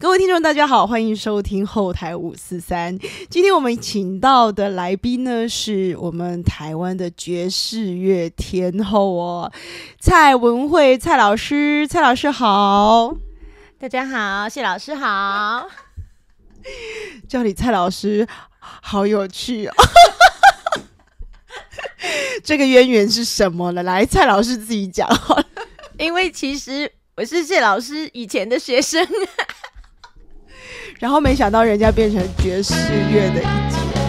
各位听众，大家好，欢迎收听后台五四三。今天我们请到的来宾呢，是我们台湾的爵士乐天后哦，蔡文慧蔡老师，蔡老师好，大家好，谢老师好，叫你蔡老师好有趣哦，这个渊源是什么呢？来，蔡老师自己讲好因为其实我是谢老师以前的学生。然后没想到人家变成爵士乐的一姐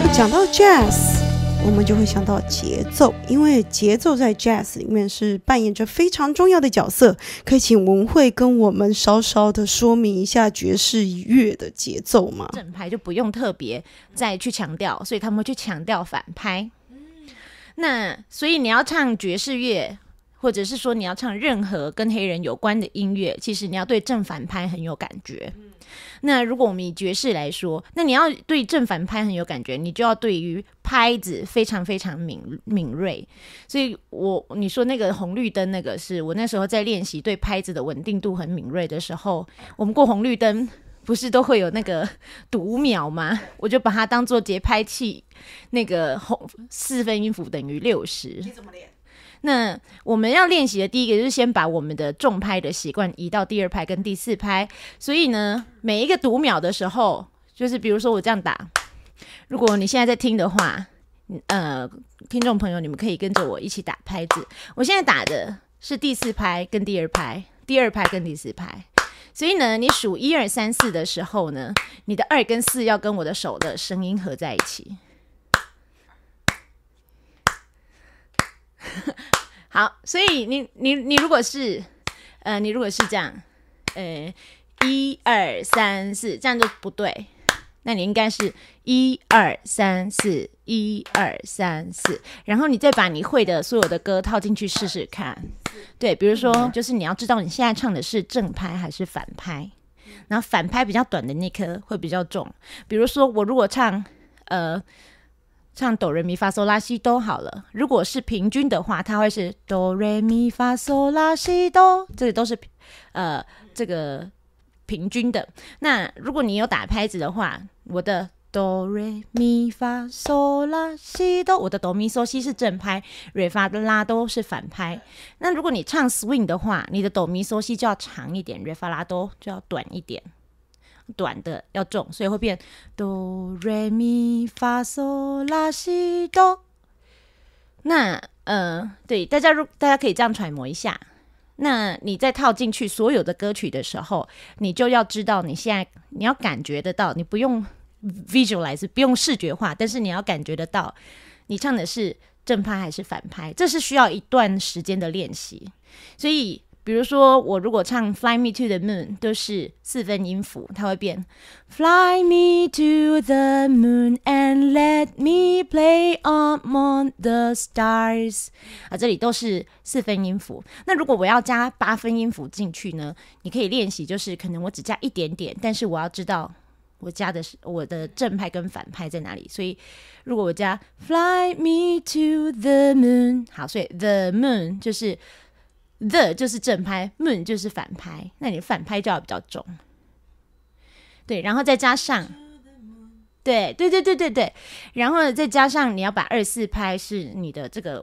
了。讲到 jazz，我们就会想到节奏，因为节奏在 jazz 里面是扮演着非常重要的角色。可以请文慧跟我们稍稍的说明一下爵士乐的节奏吗？正拍就不用特别再去强调，所以他们会去强调反拍。嗯，那所以你要唱爵士乐。或者是说你要唱任何跟黑人有关的音乐，其实你要对正反拍很有感觉。那如果我们以爵士来说，那你要对正反拍很有感觉，你就要对于拍子非常非常敏敏锐。所以我你说那个红绿灯，那个是我那时候在练习对拍子的稳定度很敏锐的时候，我们过红绿灯不是都会有那个 读秒吗？我就把它当做节拍器，那个红四分音符等于六十。你怎么练？那我们要练习的第一个就是先把我们的重拍的习惯移到第二拍跟第四拍，所以呢，每一个读秒的时候，就是比如说我这样打，如果你现在在听的话，呃，听众朋友你们可以跟着我一起打拍子。我现在打的是第四拍跟第二拍，第二拍跟第四拍，所以呢，你数一二三四的时候呢，你的二跟四要跟我的手的声音合在一起。好，所以你你你如果是，呃，你如果是这样，呃，一二三四这样就不对，那你应该是一二三四一二三四，然后你再把你会的所有的歌套进去试试看。对，比如说，就是你要知道你现在唱的是正拍还是反拍，然后反拍比较短的那颗会比较重。比如说，我如果唱，呃。唱哆来咪发嗦拉西哆好了。如果是平均的话，它会是哆来咪发嗦拉西哆，这里都是呃这个平均的。那如果你有打拍子的话，我的哆来咪发嗦拉西哆，我的哆咪嗦西是正拍，瑞发的拉是反拍。那如果你唱 swing 的话，你的哆咪嗦西就要长一点，瑞发拉哆就要短一点。短的要重，所以会变哆、来、咪、发、嗦、拉、西、哆。那，嗯，对，大家如大家可以这样揣摩一下。那你再套进去所有的歌曲的时候，你就要知道你现在你要感觉得到，你不用 visualize，不用视觉化，但是你要感觉得到，你唱的是正拍还是反拍，这是需要一段时间的练习。所以。比如说，我如果唱《Fly Me to the Moon》都是四分音符，它会变。Fly me to the moon and let me play among the stars 啊，这里都是四分音符。那如果我要加八分音符进去呢？你可以练习，就是可能我只加一点点，但是我要知道我加的是我的正派跟反派在哪里。所以，如果我加 Fly me to the moon，好，所以 the moon 就是。The 就是正拍，moon 就是反拍，那你反拍就要比较重，对，然后再加上，对对对对对对，然后再加上你要把二四拍是你的这个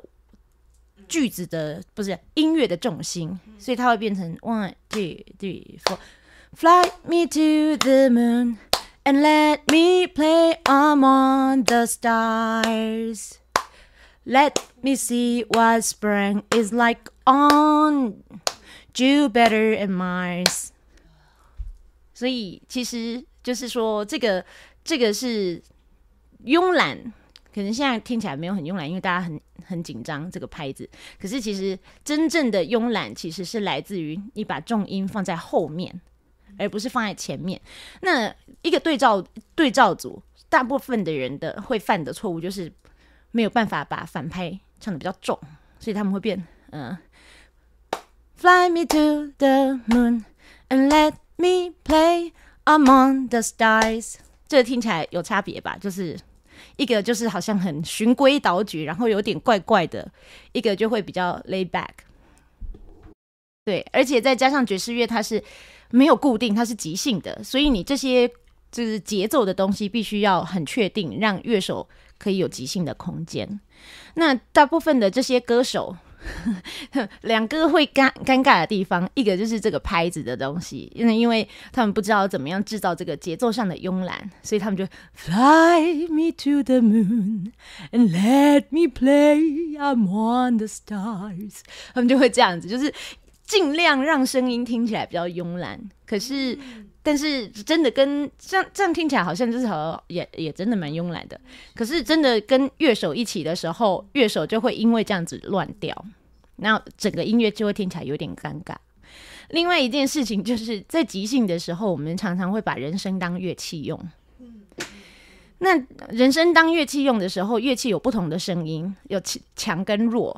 句子的不是音乐的重心，所以它会变成 one two three four，Fly me to the moon and let me play among the stars，Let me see what spring is like。On, do better and m a r s 所以其实就是说，这个这个是慵懒，可能现在听起来没有很慵懒，因为大家很很紧张这个拍子。可是其实真正的慵懒，其实是来自于你把重音放在后面，而不是放在前面。那一个对照对照组，大部分的人的会犯的错误就是没有办法把反拍唱的比较重，所以他们会变嗯。Fly me to the moon and let me play among the stars。这听起来有差别吧？就是一个就是好像很循规蹈矩，然后有点怪怪的；一个就会比较 laid back。对，而且再加上爵士乐，它是没有固定，它是即兴的，所以你这些就是节奏的东西必须要很确定，让乐手可以有即兴的空间。那大部分的这些歌手。两个会尴尴尬的地方，一个就是这个拍子的东西，因为因为他们不知道怎么样制造这个节奏上的慵懒，所以他们就 Fly me to the moon and let me play among the stars，他们就会这样子，就是尽量让声音听起来比较慵懒。可是。但是真的跟这样这样听起来好像就是和也也真的蛮慵懒的。可是真的跟乐手一起的时候，乐手就会因为这样子乱掉，那整个音乐就会听起来有点尴尬。另外一件事情就是在即兴的时候，我们常常会把人声当乐器用。嗯，那人声当乐器用的时候，乐器有不同的声音，有强跟弱。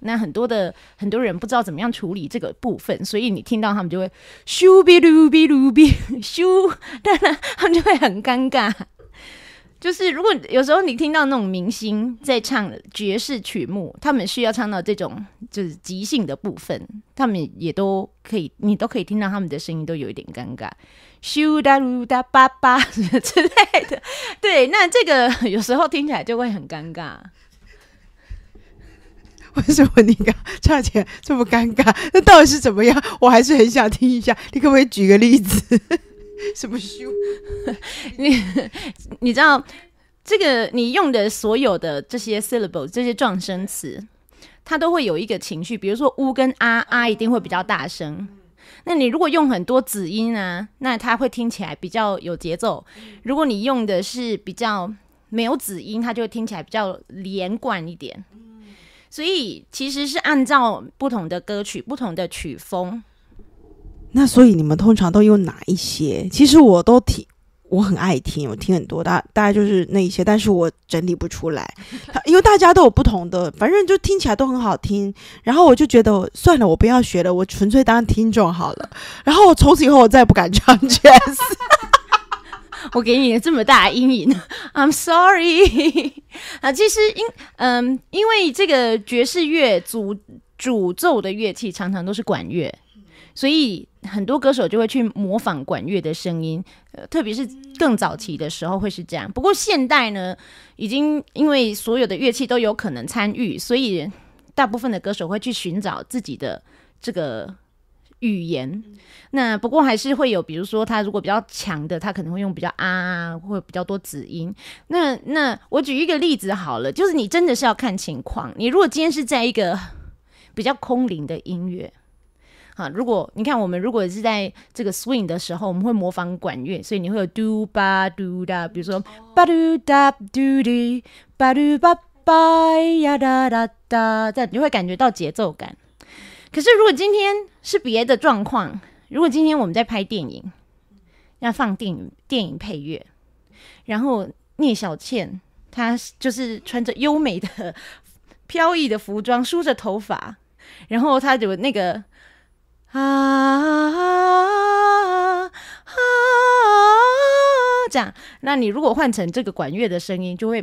那很多的很多人不知道怎么样处理这个部分，所以你听到他们就会咻哔噜哔噜哔 咻，当然他们就会很尴尬。就是如果有时候你听到那种明星在唱爵士曲目，他们需要唱到这种就是即兴的部分，他们也都可以，你都可以听到他们的声音，都有一点尴尬，咻哒噜哒叭叭之类的。对，那这个有时候听起来就会很尴尬。为什么你个差钱这么尴尬？那到底是怎么样？我还是很想听一下。你可不可以举个例子？什么书？你你知道这个你用的所有的这些 syllable 这些撞声词，它都会有一个情绪。比如说“乌跟“啊啊”一定会比较大声。那你如果用很多子音啊，那它会听起来比较有节奏。如果你用的是比较没有子音，它就会听起来比较连贯一点。所以其实是按照不同的歌曲、不同的曲风。那所以你们通常都用哪一些？其实我都听，我很爱听，我听很多大大概就是那一些，但是我整理不出来，因为大家都有不同的，反正就听起来都很好听。然后我就觉得算了，我不要学了，我纯粹当听众好了。然后我从此以后我再也不敢唱 z 士。我给你这么大阴影，I'm sorry。啊，其实因嗯，因为这个爵士乐主主奏的乐器常常都是管乐，所以很多歌手就会去模仿管乐的声音，呃，特别是更早期的时候会是这样。不过现代呢，已经因为所有的乐器都有可能参与，所以大部分的歌手会去寻找自己的这个。语言，那不过还是会有，比如说他如果比较强的，他可能会用比较啊，会比较多子音。那那我举一个例子好了，就是你真的是要看情况。你如果今天是在一个比较空灵的音乐，啊，如果你看我们如果是在这个 swing 的时候，我们会模仿管乐，所以你会有嘟吧嘟哒，比如说吧嘟哒嘟滴，吧嘟吧吧呀哒哒哒，这样这你会感觉到节奏感。可是，如果今天是别的状况，如果今天我们在拍电影，要放电影电影配乐，然后聂小倩她就是穿着优美的、飘逸的服装，梳着头发，然后她就那个啊啊啊啊，这样。那你如果换成这个管乐的声音，就会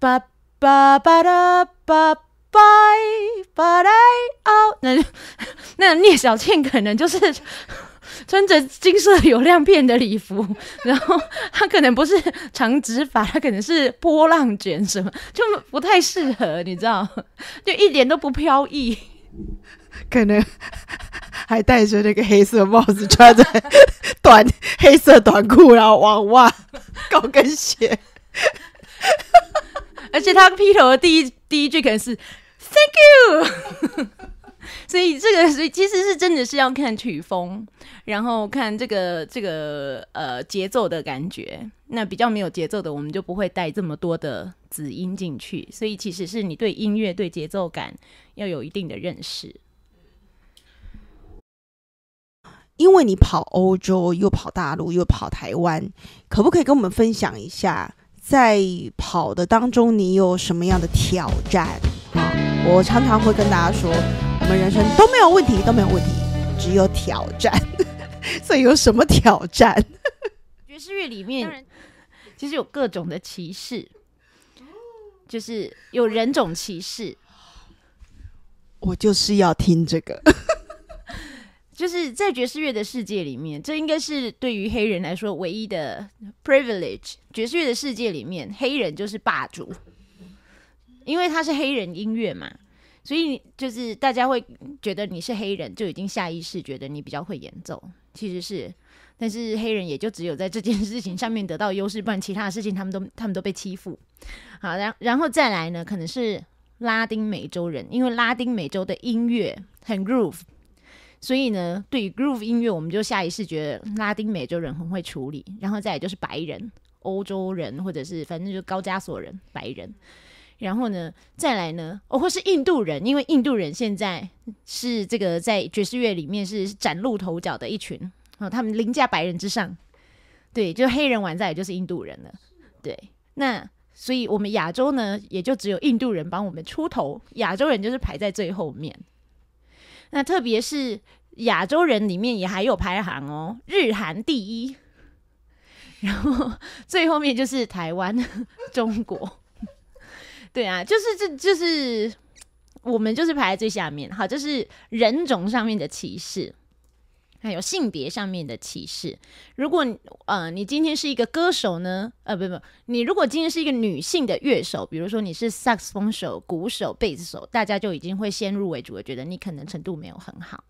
ba ba ba d Bye, out 那 那聂小倩可能就是 穿着金色有亮片的礼服，然后她可能不是长直发，她可能是波浪卷什么，就不太适合，你知道？就一点都不飘逸。可能还戴着那个黑色帽子，穿着短黑色短裤，然后网袜、高跟鞋。而且她劈头的第一第一句可能是。Thank you。所以这个，所以其实是真的是要看曲风，然后看这个这个呃节奏的感觉。那比较没有节奏的，我们就不会带这么多的子音进去。所以其实是你对音乐、对节奏感要有一定的认识。因为你跑欧洲，又跑大陆，又跑台湾，可不可以跟我们分享一下，在跑的当中你有什么样的挑战？我常常会跟大家说，我们人生都没有问题，都没有问题，只有挑战。所以有什么挑战？爵士乐里面其实有各种的歧视，就是有人种歧视。我就是要听这个，就是在爵士乐的世界里面，这应该是对于黑人来说唯一的 privilege。爵士乐的世界里面，黑人就是霸主。因为他是黑人音乐嘛，所以就是大家会觉得你是黑人，就已经下意识觉得你比较会演奏。其实是，但是黑人也就只有在这件事情上面得到优势，不然其他的事情他们都他们都被欺负。好，然然后再来呢，可能是拉丁美洲人，因为拉丁美洲的音乐很 groove，所以呢，对于 groove 音乐，我们就下意识觉得拉丁美洲人很会处理。然后再来就是白人、欧洲人，或者是反正就高加索人、白人。然后呢，再来呢，哦，或是印度人，因为印度人现在是这个在爵士乐里面是崭露头角的一群，哦，他们凌驾白人之上，对，就黑人玩在也就是印度人了，对，那所以我们亚洲呢，也就只有印度人帮我们出头，亚洲人就是排在最后面，那特别是亚洲人里面也还有排行哦，日韩第一，然后最后面就是台湾、中国。对啊，就是这，就是我们就是排在最下面。好，就是人种上面的歧视，还有性别上面的歧视。如果呃，你今天是一个歌手呢，呃，不不，你如果今天是一个女性的乐手，比如说你是萨克斯手、鼓手、贝斯手，大家就已经会先入为主的觉得你可能程度没有很好。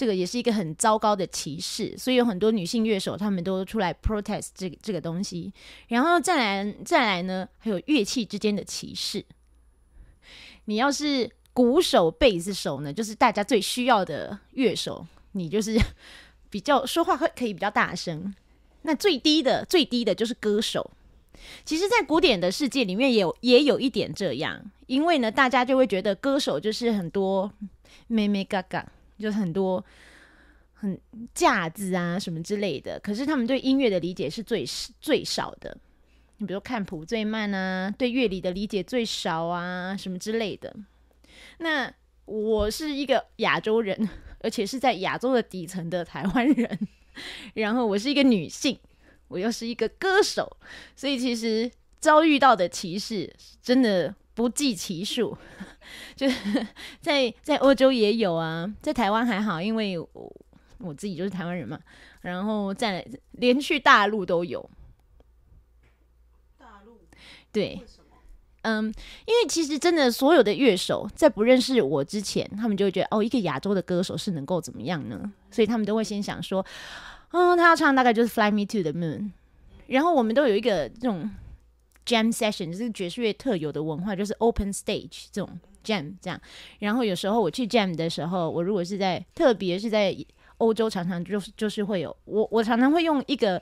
这个也是一个很糟糕的歧视，所以有很多女性乐手他们都出来 protest 这这个东西。然后再来再来呢，还有乐器之间的歧视。你要是鼓手、贝斯手呢，就是大家最需要的乐手，你就是比较说话会可以比较大声。那最低的最低的就是歌手。其实，在古典的世界里面，也有也有一点这样，因为呢，大家就会觉得歌手就是很多妹妹嘎嘎。就是很多很架子啊什么之类的，可是他们对音乐的理解是最最少的。你比如看谱最慢啊，对乐理的理解最少啊什么之类的。那我是一个亚洲人，而且是在亚洲的底层的台湾人，然后我是一个女性，我又是一个歌手，所以其实遭遇到的歧视真的不计其数。就是 在在欧洲也有啊，在台湾还好，因为我我自己就是台湾人嘛。然后在连去大陆都有。大陆对，嗯，因为其实真的所有的乐手在不认识我之前，他们就会觉得哦，一个亚洲的歌手是能够怎么样呢？所以他们都会先想说，嗯，他要唱大概就是《Fly Me to the Moon》。然后我们都有一个这种 jam session，就是爵士乐特有的文化，就是 open stage 这种。Jam 这样，然后有时候我去 Jam 的时候，我如果是在，特别是在欧洲，常常就是就是会有我我常常会用一个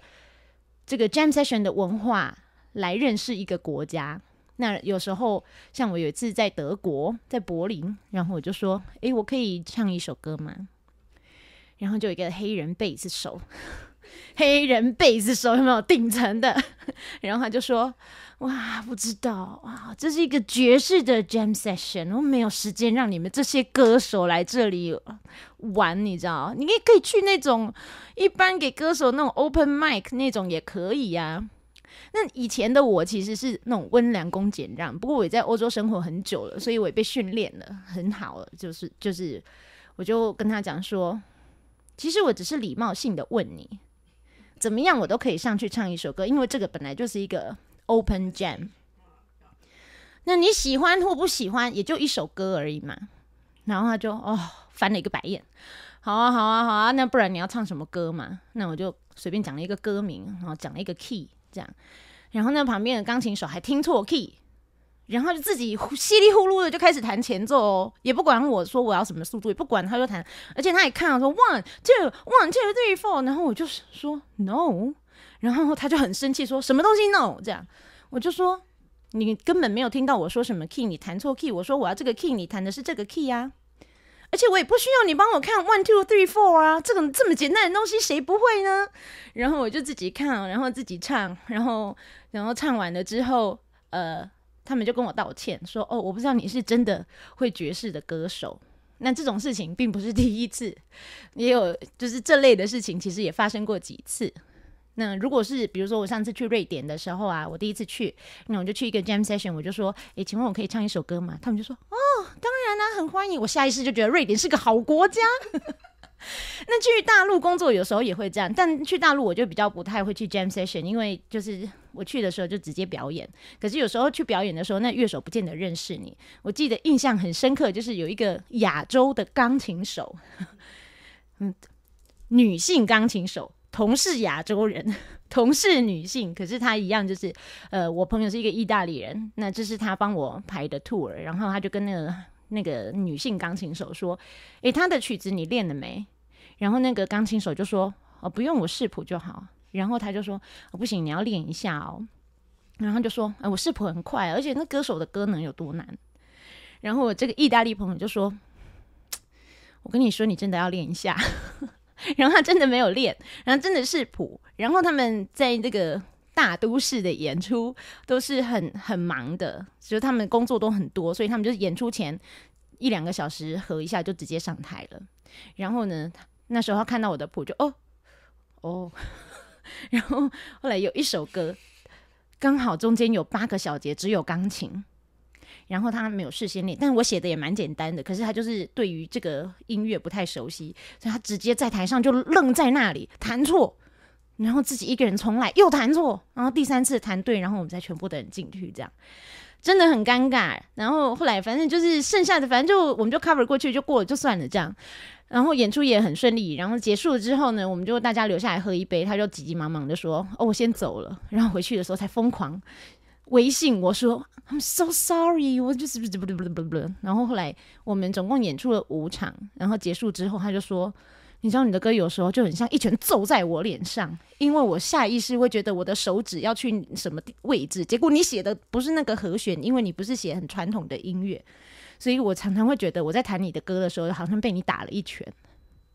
这个 Jam session 的文化来认识一个国家。那有时候像我有一次在德国，在柏林，然后我就说：“诶，我可以唱一首歌吗？”然后就一个黑人贝斯手，黑人贝斯手有没有顶层的？然后他就说。哇，不知道哇，这是一个爵士的 jam session，我没有时间让你们这些歌手来这里玩，你知道？你也可以去那种一般给歌手那种 open mic 那种也可以呀。那以前的我其实是那种温良恭俭让，不过我也在欧洲生活很久了，所以我也被训练了，很好。就是就是，我就跟他讲说，其实我只是礼貌性的问你，怎么样我都可以上去唱一首歌，因为这个本来就是一个。Open Jam，那你喜欢或不喜欢，也就一首歌而已嘛。然后他就哦翻了一个白眼，好啊好啊好啊，那不然你要唱什么歌嘛？那我就随便讲了一个歌名，然后讲了一个 key 这样。然后那旁边的钢琴手还听错 key，然后就自己稀里呼噜的就开始弹前奏，也不管我说我要什么速度，也不管他就弹，而且他也看到说 one two one two three four，然后我就说 no。然后他就很生气，说什么东西 no 这样，我就说你根本没有听到我说什么 key，你弹错 key。我说我要这个 key，你弹的是这个 key 啊！而且我也不需要你帮我看 one two three four 啊，这种这么简单的东西谁不会呢？然后我就自己看，然后自己唱，然后然后唱完了之后，呃，他们就跟我道歉说：“哦，我不知道你是真的会爵士的歌手。”那这种事情并不是第一次，也有就是这类的事情，其实也发生过几次。那如果是比如说我上次去瑞典的时候啊，我第一次去，那我就去一个 jam session，我就说，哎，请问我可以唱一首歌吗？他们就说，哦，当然啦，很欢迎。我下意识就觉得瑞典是个好国家。那去大陆工作有时候也会这样，但去大陆我就比较不太会去 jam session，因为就是我去的时候就直接表演。可是有时候去表演的时候，那乐手不见得认识你。我记得印象很深刻，就是有一个亚洲的钢琴手，嗯，女性钢琴手。同是亚洲人，同是女性，可是她一样就是，呃，我朋友是一个意大利人，那这是他帮我排的 tour，然后他就跟那个那个女性钢琴手说，哎，他的曲子你练了没？然后那个钢琴手就说，哦，不用我视谱就好。然后他就说，哦，不行，你要练一下哦。然后就说，哎，我视谱很快，而且那歌手的歌能有多难？然后这个意大利朋友就说，我跟你说，你真的要练一下。然后他真的没有练，然后真的是谱。然后他们在这个大都市的演出都是很很忙的，就是他们工作都很多，所以他们就演出前一两个小时合一下就直接上台了。然后呢，那时候他看到我的谱就哦哦，然后后来有一首歌刚好中间有八个小节，只有钢琴。然后他没有事先练，但是我写的也蛮简单的。可是他就是对于这个音乐不太熟悉，所以他直接在台上就愣在那里，弹错，然后自己一个人重来，又弹错，然后第三次弹对，然后我们再全部的人进去，这样真的很尴尬。然后后来反正就是剩下的，反正就我们就 cover 过去就过了就算了这样。然后演出也很顺利。然后结束了之后呢，我们就大家留下来喝一杯，他就急急忙忙的说：“哦，我先走了。”然后回去的时候才疯狂。微信我说 I'm so sorry，我就是不不不不不不。然后后来我们总共演出了五场，然后结束之后他就说：“你知道你的歌有时候就很像一拳揍在我脸上，因为我下意识会觉得我的手指要去什么位置，结果你写的不是那个和弦，因为你不是写很传统的音乐，所以我常常会觉得我在弹你的歌的时候好像被你打了一拳。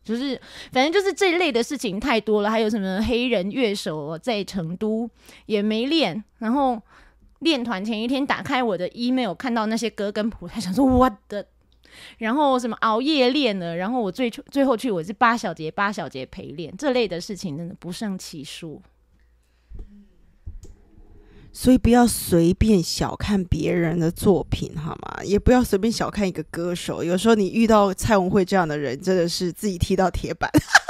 就是反正就是这类的事情太多了。还有什么黑人乐手在成都也没练，然后。练团前一天打开我的 email，看到那些歌跟谱，他 想说我的，然后什么熬夜练了，然后我最最后去我是八小节八小节陪练，这类的事情真的不胜其数。所以不要随便小看别人的作品好吗？也不要随便小看一个歌手。有时候你遇到蔡文慧这样的人，真的是自己踢到铁板。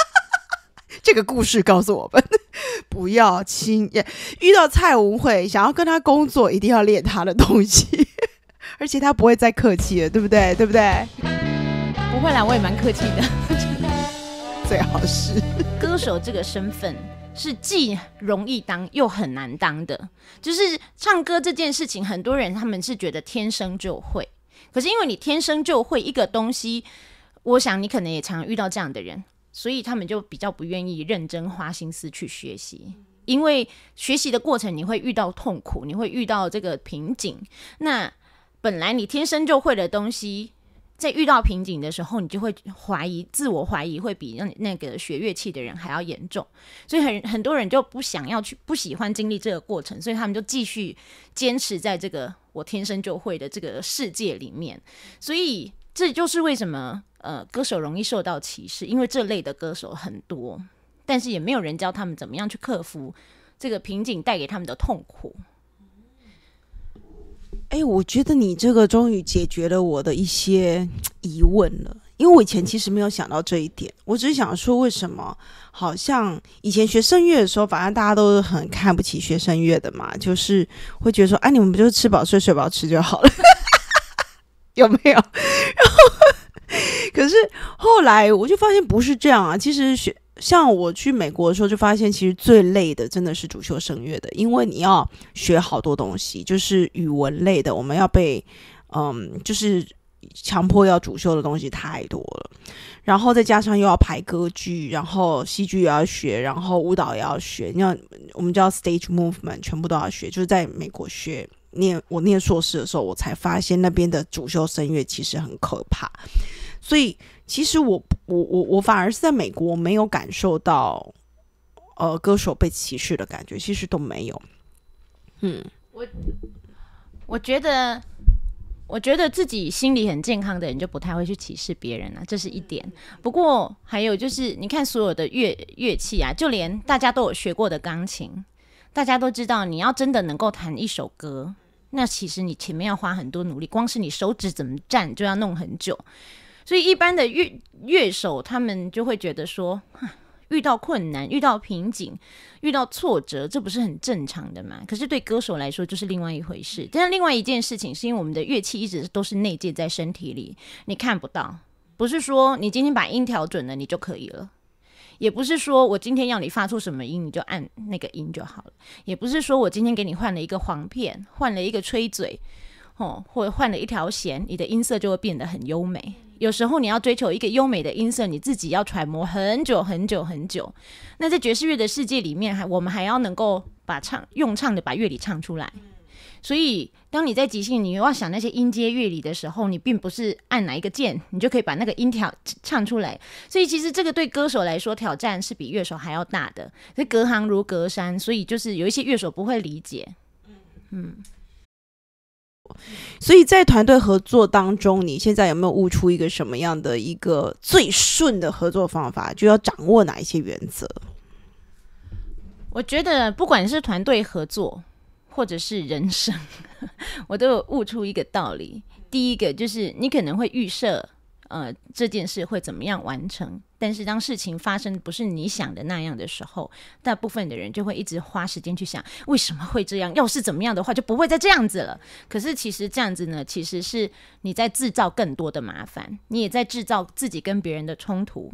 这个故事告诉我们，不要轻易遇到蔡文慧，想要跟他工作，一定要练他的东西，而且他不会再客气了，对不对？对不对？不会啦，我也蛮客气的。最好是歌手这个身份是既容易当又很难当的，就是唱歌这件事情，很多人他们是觉得天生就会，可是因为你天生就会一个东西，我想你可能也常遇到这样的人。所以他们就比较不愿意认真花心思去学习，因为学习的过程你会遇到痛苦，你会遇到这个瓶颈。那本来你天生就会的东西，在遇到瓶颈的时候，你就会怀疑，自我怀疑会比让那个学乐器的人还要严重。所以很很多人就不想要去，不喜欢经历这个过程，所以他们就继续坚持在这个我天生就会的这个世界里面。所以这就是为什么。呃，歌手容易受到歧视，因为这类的歌手很多，但是也没有人教他们怎么样去克服这个瓶颈带给他们的痛苦。哎，我觉得你这个终于解决了我的一些疑问了，因为我以前其实没有想到这一点，我只是想说为什么好像以前学声乐的时候，反正大家都是很看不起学声乐的嘛，就是会觉得说，哎，你们不就是吃饱睡睡饱吃就好了，有没有？然后。可是后来我就发现不是这样啊。其实学像我去美国的时候就发现，其实最累的真的是主修声乐的，因为你要学好多东西，就是语文类的，我们要被嗯，就是强迫要主修的东西太多了。然后再加上又要排歌剧，然后戏剧也要学，然后舞蹈也要学，你要我们叫 stage movement，全部都要学。就是在美国学念我念硕士的时候，我才发现那边的主修声乐其实很可怕。所以，其实我我我我反而是在美国没有感受到，呃，歌手被歧视的感觉，其实都没有。嗯，我我觉得我觉得自己心理很健康的人就不太会去歧视别人了，这是一点。不过，还有就是，你看所有的乐乐器啊，就连大家都有学过的钢琴，大家都知道，你要真的能够弹一首歌，那其实你前面要花很多努力，光是你手指怎么站，就要弄很久。所以一般的乐乐手他们就会觉得说，遇到困难、遇到瓶颈、遇到挫折，这不是很正常的嘛？可是对歌手来说就是另外一回事。但另外一件事情是因为我们的乐器一直都是内建在身体里，你看不到。不是说你今天把音调准了你就可以了，也不是说我今天要你发出什么音你就按那个音就好了，也不是说我今天给你换了一个簧片、换了一个吹嘴，哦，或者换了一条弦，你的音色就会变得很优美。有时候你要追求一个优美的音色，你自己要揣摩很久很久很久。那在爵士乐的世界里面，还我们还要能够把唱用唱的把乐理唱出来。所以，当你在即兴你要想那些音阶乐理的时候，你并不是按哪一个键，你就可以把那个音调唱出来。所以，其实这个对歌手来说挑战是比乐手还要大的。隔行如隔山，所以就是有一些乐手不会理解。嗯。所以在团队合作当中，你现在有没有悟出一个什么样的一个最顺的合作方法？就要掌握哪一些原则？我觉得不管是团队合作，或者是人生，我都有悟出一个道理。第一个就是你可能会预设，呃，这件事会怎么样完成。但是，当事情发生不是你想的那样的时候，大部分的人就会一直花时间去想为什么会这样。要是怎么样的话，就不会再这样子了。可是，其实这样子呢，其实是你在制造更多的麻烦，你也在制造自己跟别人的冲突。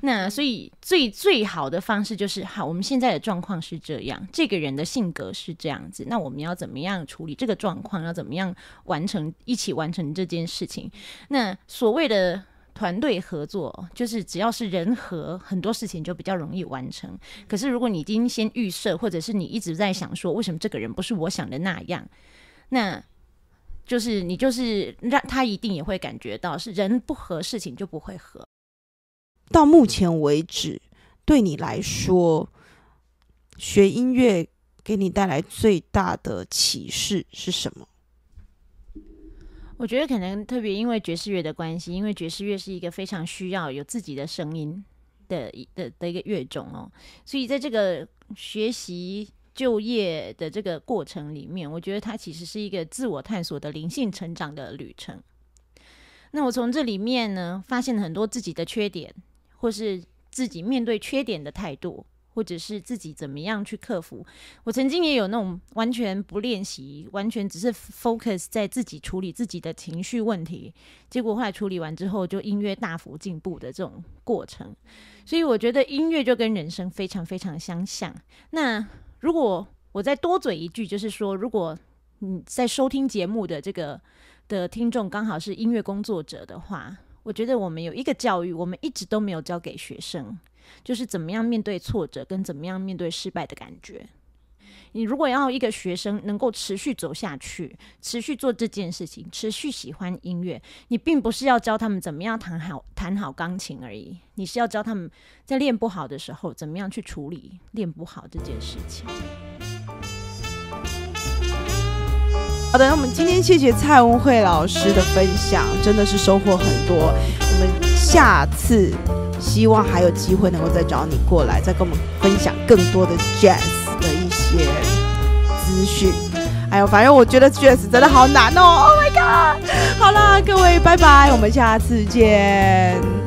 那所以，最最好的方式就是：好，我们现在的状况是这样，这个人的性格是这样子，那我们要怎么样处理这个状况？要怎么样完成一起完成这件事情？那所谓的。团队合作就是只要是人和很多事情就比较容易完成。可是如果你已经先预设，或者是你一直在想说为什么这个人不是我想的那样，那就是你就是让他一定也会感觉到是人不合，事情就不会合。到目前为止，对你来说，学音乐给你带来最大的启示是什么？我觉得可能特别因为爵士乐的关系，因为爵士乐是一个非常需要有自己的声音的的的一个乐种哦，所以在这个学习就业的这个过程里面，我觉得它其实是一个自我探索的灵性成长的旅程。那我从这里面呢，发现了很多自己的缺点，或是自己面对缺点的态度。或者是自己怎么样去克服？我曾经也有那种完全不练习，完全只是 focus 在自己处理自己的情绪问题。结果后来处理完之后，就音乐大幅进步的这种过程。所以我觉得音乐就跟人生非常非常相像。那如果我再多嘴一句，就是说，如果你在收听节目的这个的听众刚好是音乐工作者的话，我觉得我们有一个教育，我们一直都没有教给学生。就是怎么样面对挫折，跟怎么样面对失败的感觉。你如果要一个学生能够持续走下去，持续做这件事情，持续喜欢音乐，你并不是要教他们怎么样弹好弹好钢琴而已，你是要教他们在练不好的时候，怎么样去处理练不好这件事情。好的，那我们今天谢谢蔡文慧老师的分享，真的是收获很多。下次希望还有机会能够再找你过来，再跟我们分享更多的 jazz 的一些资讯。哎呦，反正我觉得 jazz 真的好难哦！Oh my god！好啦，各位，拜拜，我们下次见。